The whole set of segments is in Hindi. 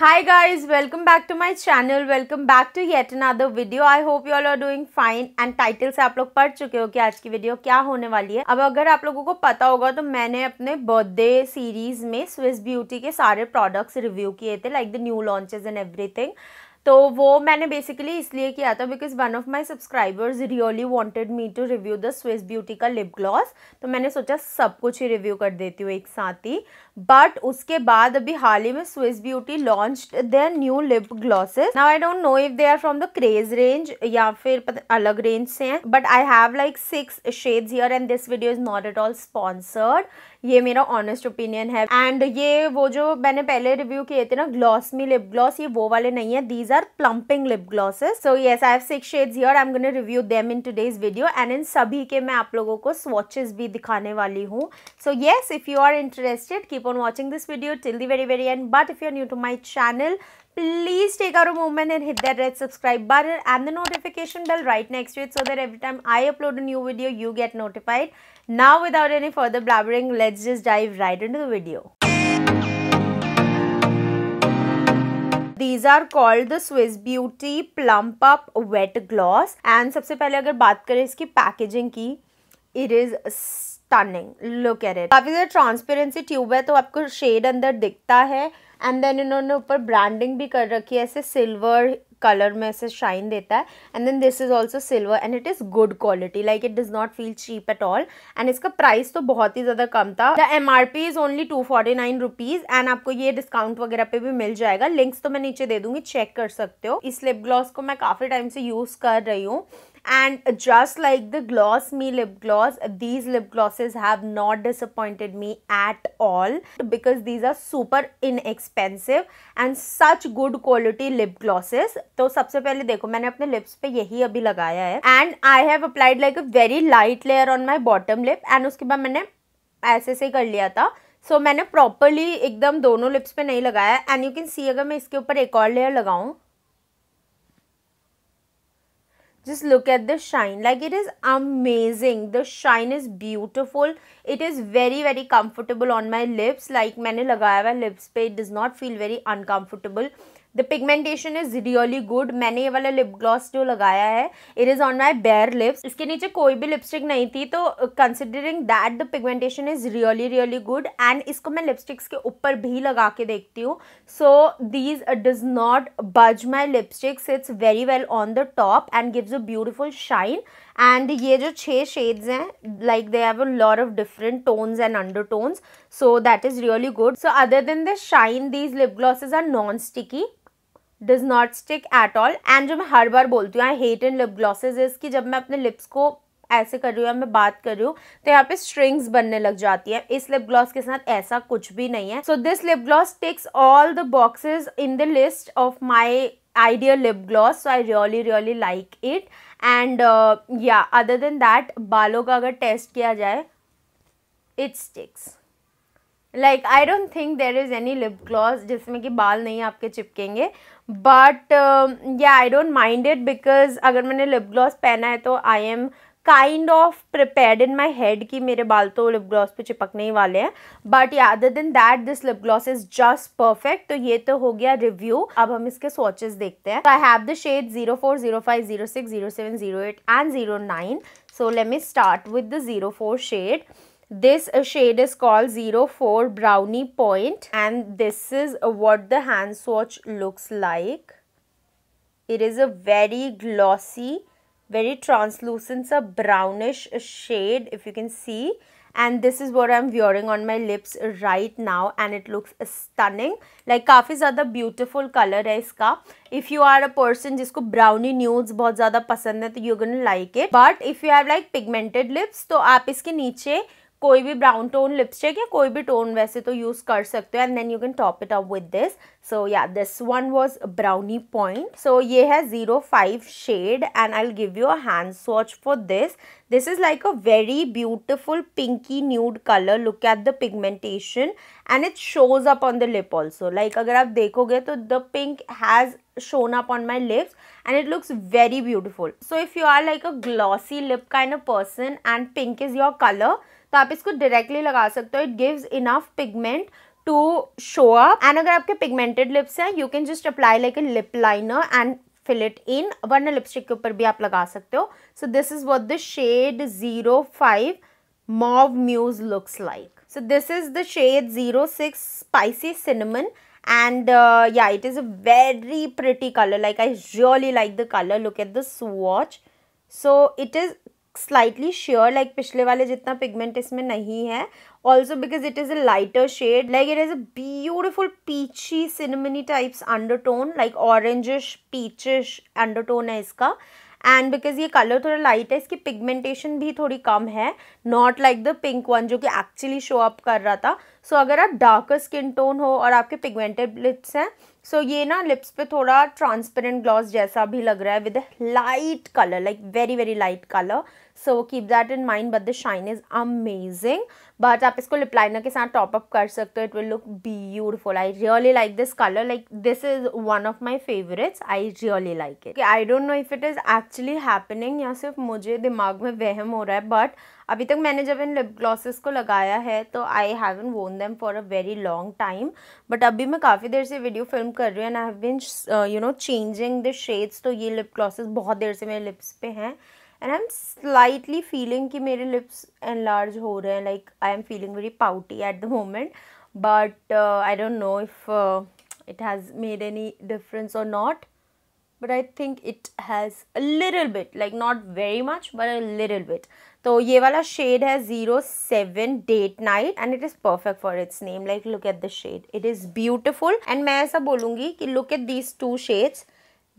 hi guys welcome back to my channel welcome back to yet another video i hope you all are doing fine and title से आप लोग पढ़ चुके हो कि आज की वीडियो क्या होने वाली है अब अगर आप लोगों को पता होगा तो मैंने अपने बर्थडे सीरीज में स्विस ब्यूटी के सारे प्रोडक्ट्स रिव्यू किए थे like the new launches and thing तो वो मैंने बेसिकली इसलिए किया था because one of my subscribers really wanted me to review the Swiss beauty का लिप ग्लॉस तो मैंने सोचा सब कुछ ही रिव्यू कर देती हूँ एक साथ ही बट उसके बाद अभी हाल ही में Swiss Beauty launch their new lip glosses now I don't know if they are from the craze range या फिर अलग रेंज से हैं but I have like six shades here and this video is not at all sponsored ये मेरा ऑनेस्ट ओपिनियन है एंड ये वो जो मैंने पहले रिव्यू किए थे ना ग्लॉस लिप ग्लॉस ये वो वाले नहीं है these are plumping lip glosses so yes I have six shades here I am gonna review them in today's video and in सभी के मैं आप लोगों को स्वॉचेस भी दिखाने वाली हूँ so yes if you are interested keep on watching this video till the very very end but if you are new to my channel please take out a moment and hit that red subscribe button and the notification bell right next to it so that every time I upload a new video, you get notified. Now without any further blabbering, let's just dive right into the video. These are called the Swiss Beauty Plump Up Wet Gloss, and सबसे पहले अगर बात करें इसकी पैकेजिंग की it is stunning. Look at it. काफी ज्यादा ट्रांसपेरेंसी ट्यूब है तो आपको शेड अंदर दिखता है एंड देन इन्होंने ऊपर ब्रांडिंग भी कर रखी है ऐसे सिल्वर कलर में ऐसे शाइन देता है and then this is also silver and it is good quality like it does not feel cheap at all and इसका प्राइस तो बहुत ही ज़्यादा कम था the M R P is only two forty nine rupees and आपको ये डिस्काउंट वगैरह पे भी मिल जाएगा लिंक्स तो मैं नीचे दे दूंगी चेक कर सकते हो इस लिप ग्लॉस को मैं काफ़ी टाइम से यूज़ कर रही हूँ and just like the gloss me lip gloss these lip glosses have not disappointed me at all because these are super inexpensive and such good quality lip glosses to sabse pehle dekho maine apne lips pe yahi abhi lagaya hai and i have applied like a very light layer on my bottom lip and uske baad maine aise se kar liya tha so so, मैंने प्रॉपरली एकदम दोनों लिप्स पे नहीं लगाया एंड यू कैन सी अगर मैं इसके ऊपर एक और लेयर लगाऊं just look at the shine like it is amazing the shine is beautiful it is very very comfortable on my lips like many लगाया हुआ लिप्स पे it does not feel very uncomfortable the pigmentation is really good मैंने ये वाला लिप ग्लॉस जो लगाया है it is on my bare lips इसके नीचे कोई भी लिपस्टिक नहीं थी तो considering that the pigmentation is really really good and इसको मैं लिपस्टिक्स के ऊपर भी लगा के देखती हूँ so these does not budge my lipsticks it's very well on the top and gives a beautiful shine and ये जो छः शेड्स हैं like they have a lot of different tones and under tones so that is really good so other than the shine these lip glosses are non sticky does not stick at all and जो मैं हर बार बोलती हूँ आई हेट इन लिप ग्लॉसेज की जब मैं अपने लिप्स को ऐसे कर रही हूँ मैं बात कर रही हूँ तो यहाँ पे स्ट्रिंग्स बनने लग जाती है इस लिप ग्लॉस के साथ ऐसा कुछ भी नहीं है so this lip gloss ticks all the boxes in the list of my ideal lip gloss so I really really like it and या अदर देन दैट बालों का अगर टेस्ट किया जाए it's sticks like I don't think there is any lip gloss जिसमें कि बाल नहीं आपके चिपकेंगे बट या I don't mind it because अगर मैंने लिप ग्लॉस पहना है तो I am kind of prepare in my head कि मेरे बाल तो लिप ग्लॉस पे चिपकने ही वाले हैं बट या other than that this lip gloss is just perfect तो ये तो हो गया रिव्यू अब हम इसके स्वॉचेस देखते हैं I have the shade zero four zero five zero six zero seven zero eight and zero nine so let me start with the zero four shade This uh, shade is called 04 Brownie Point and this is uh, what the hand swatch looks like. It is a very glossy, very translucent, a brownish shade if you can see. And this is what I'm wearing on my lips right now and it looks stunning. Like काफ़ी ज़्यादा beautiful color है इसका. If you are a person जिसको brownie nudes बहुत ज़्यादा पसंद है तो you're gonna like it. But if you have like pigmented lips तो आप इसके नीचे कोई भी ब्राउन टोन लिपस्टिक या कोई भी टोन वैसे तो यूज कर सकते हो and then you can top it up with this so या this one was brownie point so ये है zero five shade and I will give you a hand swatch for this this is like a very beautiful pinky nude colour look at the pigmentation and it shows up on the lip also like अगर आप देखोगे तो the pink has shown up on my lips and it looks very beautiful so if you are like a glossy lip kind of person and pink is your color तो आप इसको डायरेक्टली लगा सकते हो it gives enough pigment to show up and अगर आपके पिगमेंटेड लिप्स हैं you can just apply like a lip liner and fill it in वरना लिपस्टिक के ऊपर भी आप लगा सकते हो so this is what the shade zero five mauve muse looks like so this is the shade zero six spicy cinnamon and yeah it is a very pretty colour like I really like the colour look at the swatch so it is slightly sheer like पिछले वाले जितना पिगमेंट इसमें नहीं है also because it is a lighter shade like it is a beautiful peachy cinnamony types undertone like orangish peachish undertone है इसका एंड बिकॉज ये कलर थोड़ा लाइट है इसकी पिगमेंटेशन भी थोड़ी कम है not like the pink one जो कि एक्चुअली शो अप कर रहा था सो so, अगर आप डार्कर स्किन टोन हो और आपके पिगमेंटेड लिप्स हैं सो so ये ना लिप्स पे थोड़ा ट्रांसपेरेंट ग्लॉस जैसा भी लग रहा है with light colour like very very light colour so keep that in mind but the shine is amazing but आप इसको लिपलाइनर के साथ टॉपअप कर सकते हो it will look beautiful I really like this colour like this is one of my favourites I really like it I don't know if it is actually happening या सिर्फ मुझे दिमाग में वहम हो रहा है बट अभी तक मैंने जब इन लिप ग्लॉसेस को लगाया है तो I haven't worn them for a very long time but अभी मैं काफ़ी देर से वीडियो फिल्म कर रही हूँ and I have been you know changing the shades तो ये लिप ग्लॉसेस बहुत देर से मेरे लिप्स पे हैं and I am slightly feeling कि मेरे लिप्स एनलार्ज हो रहे हैं like I am feeling very pouty at the moment but I don't know if it has made any difference or not but I think it has a little bit like not very much but a little bit तो ये वाला शेड है zero seven date night and it is perfect for its name like look at the shade it is beautiful and मैं ऐसा बोलूँगी कि look at these two shades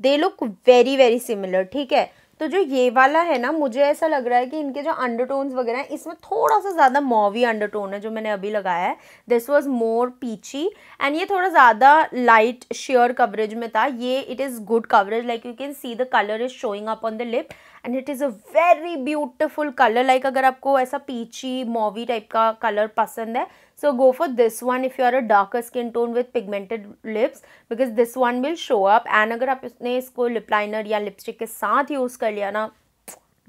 they look very very similar ठीक है तो जो ये वाला है ना मुझे ऐसा लग रहा है कि इनके जो अंडरटोन्स वगैरह हैं इसमें थोड़ा सा ज़्यादा मॉवी अंडरटोन है जो मैंने अभी लगाया है this was more peachy and ये थोड़ा ज़्यादा लाइट शेयर कवरेज में था ये it is good coverage like you can see the colour is showing up on the lip and it is a very beautiful colour like अगर आपको ऐसा पीची मॉवी टाइप का कलर पसंद है So go for this one if you are a darker skin tone with pigmented lips because this one will show up and अगर आपने isko lip liner ya lipstick ke sath use kar liya na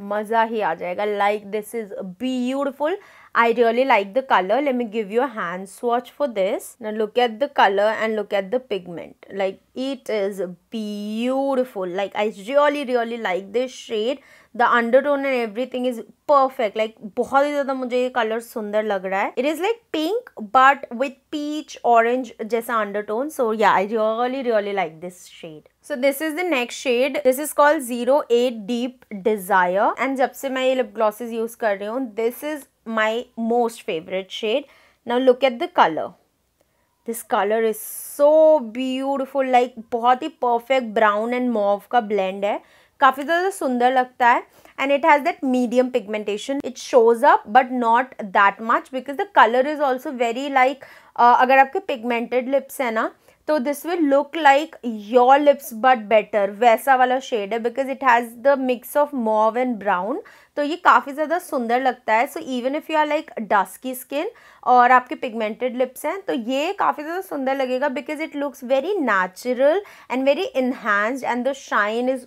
मजा ही आ जाएगा like this is beautiful I really like the colour let me give you hand swatch for this look at the colour and look at the pigment like it is beautiful like I really really like this shade the undertone and everything is perfect like बहुत ही ज्यादा मुझे ये कलर सुंदर लग रहा है it is like pink but with peach orange जैसा undertone so yeah I really really like this shade so this is the next shade this is called zero eight deep desire and जब से मैं ये लिप ग्लॉसेज यूज कर रही हूँ this is my most favourite shade now look at the colour this colour is so beautiful like बहुत ही परफेक्ट ब्राउन एंड मॉव का ब्लेंड है काफ़ी ज़्यादा सुंदर लगता है and it has that medium pigmentation it shows up but not that much because the colour is also very like अगर आपके पिगमेंटेड लिप्स हैं ना तो this will look like your lips but better वैसा वाला शेड है because it has the mix of mauve and brown तो ये काफ़ी ज़्यादा सुंदर लगता है so even if you are like dusky skin और आपके पिगमेंटेड लिप्स हैं तो ये काफ़ी ज़्यादा सुंदर लगेगा because it looks very natural and very enhanced and the shine is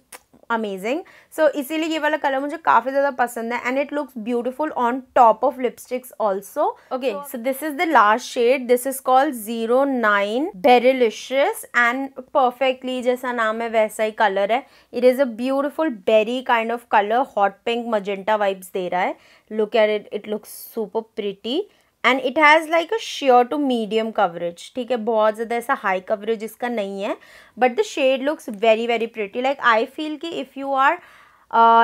amazing so इसीलिए ये वाला कलर मुझे काफ़ी ज़्यादा पसंद है and it looks beautiful on top of lipsticks also okay so this is the last shade this is called zero nine berrylicious and perfectly जैसा नाम है वैसा ही कलर है it is a beautiful berry kind of colour hot pink magenta vibes दे रहा है look at it it looks super pretty and it has like a sheer to medium coverage ठीक है बहुत ज़्यादा ऐसा हाई कवरेज इसका नहीं है but the shade looks very very pretty like I feel कि if you are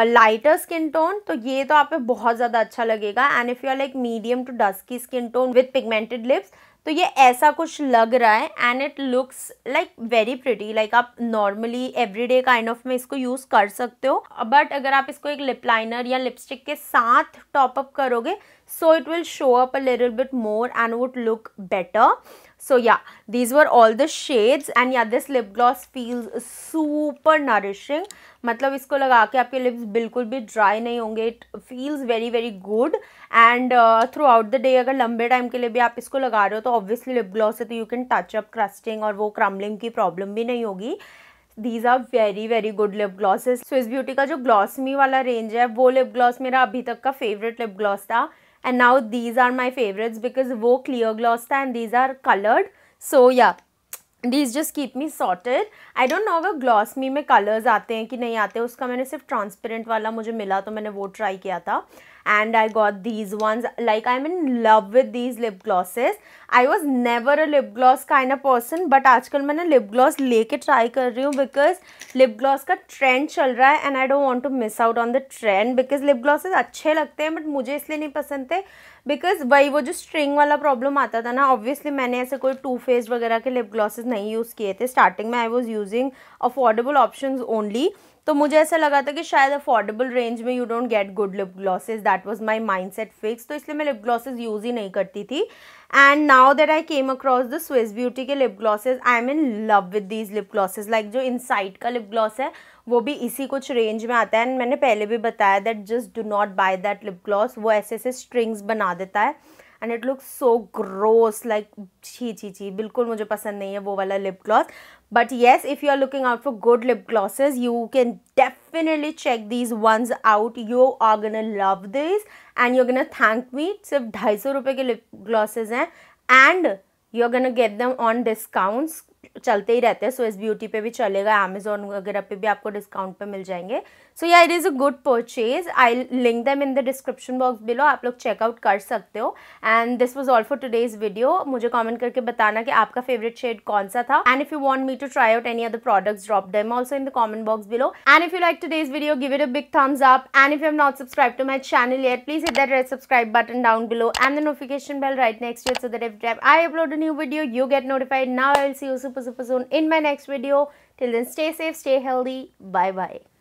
lighter skin tone तो ये तो आप पे बहुत ज़्यादा अच्छा लगेगा and if you are like medium to dusky skin tone with pigmented lips तो ये ऐसा कुछ लग रहा है and it looks like very pretty like आप नॉर्मली एवरीडे काइंड ऑफ में इसको यूज़ कर सकते हो बट अगर आप इसको एक लिप लाइनर या लिपस्टिक के साथ टॉपअप करोगे so it will show up a little bit more and would look better so yeah these were all the shades and yeah this lip gloss feels super nourishing मतलब इसको लगा के आपके लिप्स बिल्कुल भी ड्राई नहीं होंगे it feels very very good and throughout the day अगर लंबे टाइम के लिए भी आप इसको लगा रहे हो तो ऑब्वियसली लिप ग्लॉस है तो you can touch up crusting और वो क्रम्बलिंग की प्रॉब्लम भी नहीं होगी these are very very good lip glosses Swiss beauty का जो ग्लॉसमी वाला रेंज है वो लिप ग्लॉस मेरा अभी तक का फेवरेट लिप ग्लॉस था and now these are my favorites because wo clear gloss tha and these are colored so yeah these just keep me sorted I don't know अगर ग्लॉस मी में कलर्स आते हैं कि नहीं आते उसका मैंने सिर्फ ट्रांसपेरेंट वाला मुझे मिला तो मैंने वो ट्राई किया था and I got these ones like I am in love with these lip glosses I was never a lip gloss kinda person but आजकल मैंने लिप ग्लॉस लेके ट्राई कर रही हूँ बिकॉज लिप ग्लॉस का ट्रेंड चल रहा है and I don't want to miss out on the trend because lip glosses अच्छे लगते हैं बट मुझे इसलिए नहीं पसंद थे बिकॉज वही वो जो स्ट्रिंग वाला प्रॉब्लम आता था ना ऑब्वियसली मैंने ऐसे कोई टू फेस वगैरह के लिप ग्लॉसेस नहीं यूज़ किए थे स्टार्टिंग में I was using affordable option only तो मुझे ऐसा लगा था कि शायद अफोर्डेबल रेंज में you don't get good lip glosses that was my mindset fix तो इसलिए मैं लिप ग्लॉसेज यूज़ ही नहीं करती थी and now that I came across the Swiss beauty के lip glosses I am in love with these lip glosses like जो इन साइड का लिप ग्लॉस है वो भी इसी कुछ रेंज में आता है एंड मैंने पहले भी बताया that just do not buy that lip gloss वो ऐसे ऐसे स्ट्रिंग्स बना देता है and it look so gross like छी छी छी बिल्कुल मुझे पसंद नहीं है वो वाला lip gloss But yes, if you are looking out for good lip glosses, you can definitely check these ones out. You are gonna love these and you're gonna thank me. It's ढाई सौ lip glosses लिप ग्लॉसेज हैं and you are gonna get them on चलते ही रहते हैं सो इस ब्यूटी पे भी चलेगा अमेजोन वगैरह पे भी आपको डिस्काउंट पे मिल जाएंगे so yeah it is a good purchase I link them in the description box below आप लोग चेकआउट कर सकते हो and this was all for today's video मुझे कॉमेंट करके बताना कि आपका फेवरेट शेड कौन सा था and if you want me to try out any other products drop them also in the comment box below and if you like today's video give it a big thumbs up and if you am not subscribe to my channel yet please hit that red subscribe button down below and the notification bell right next to it so that every time new video you get notified you I will see you see super super soon in my next video. Till then stay safe, stay healthy. Bye bye.